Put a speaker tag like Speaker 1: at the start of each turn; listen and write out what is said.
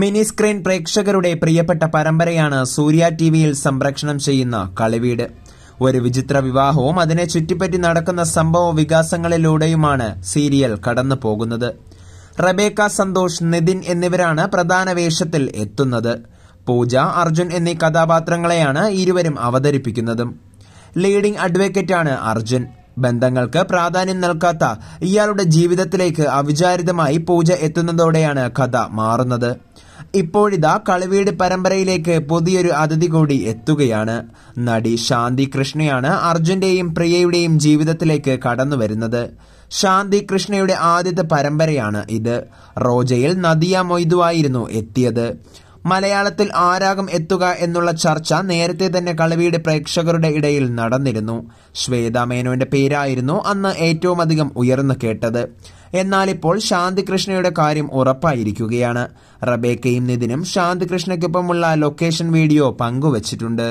Speaker 1: mini screen പ്രേക്ഷകരുടെ പ്രിയപ്പെട്ട പരമ്പരയാണ് സൂര്യ T വിയിൽ സംപ്രേക്ഷണം ചെയ്യുന്ന കളിവീട് ഒരു വിചിത്ര വിവാഹവും അതിനെ ചുറ്റിപ്പറ്റി നടക്കുന്ന സംഭവ വികാസങ്ങളിലൂടെയുമാണ് സീരിയൽ കടന്നു പോകുന്നത് റബേക്ക സന്തോഷ് നിതിൻ എന്നിവരാണ് പ്രധാന വേഷത്തിൽ എത്തുന്നത് പൂജ അർജുൻ എന്നീ കഥാപാത്രങ്ങളെയാണ് ഇരുവരും അവതരിപ്പിക്കുന്നതും ലീഡിംഗ് അഡ്വക്കേറ്റാണ് അർജുൻ ബന്ധങ്ങൾക്ക് പ്രാധാന്യം നൽകാത്ത ഇയാളുടെ ജീവിതത്തിലേക്ക് അവിചാരിതമായി പൂജ എത്തുന്നതോടെയാണ് കഥ മാറുന്നത് ഇപ്പോഴിതാ കളിവീട് പരമ്പരയിലേക്ക് പുതിയൊരു അതിഥി കൂടി എത്തുകയാണ് നടി ശാന്തി കൃഷ്ണയാണ് അർജുന്റെയും പ്രിയയുടെയും ജീവിതത്തിലേക്ക് കടന്നു വരുന്നത് ശാന്തി കൃഷ്ണയുടെ ആദ്യത്തെ പരമ്പരയാണ് ഇത് റോജയിൽ നദിയ മൊയ്തുവായിരുന്നു എത്തിയത് മലയാളത്തിൽ ആരാകും എത്തുക എന്നുള്ള ചർച്ച നേരത്തെ തന്നെ കളവിയുടെ പ്രേക്ഷകരുടെ ഇടയിൽ നടന്നിരുന്നു ശ്വേത മേനോന്റെ പേരായിരുന്നു അന്ന് ഏറ്റവും അധികം ഉയർന്നു കേട്ടത് എന്നാൽ ഇപ്പോൾ ശാന്തികൃഷ്ണയുടെ കാര്യം ഉറപ്പായിരിക്കുകയാണ് റബേക്കയും നിതിനും ശാന്തികൃഷ്ണയ്ക്കൊപ്പമുള്ള ലൊക്കേഷൻ വീഡിയോ പങ്കുവച്ചിട്ടുണ്ട്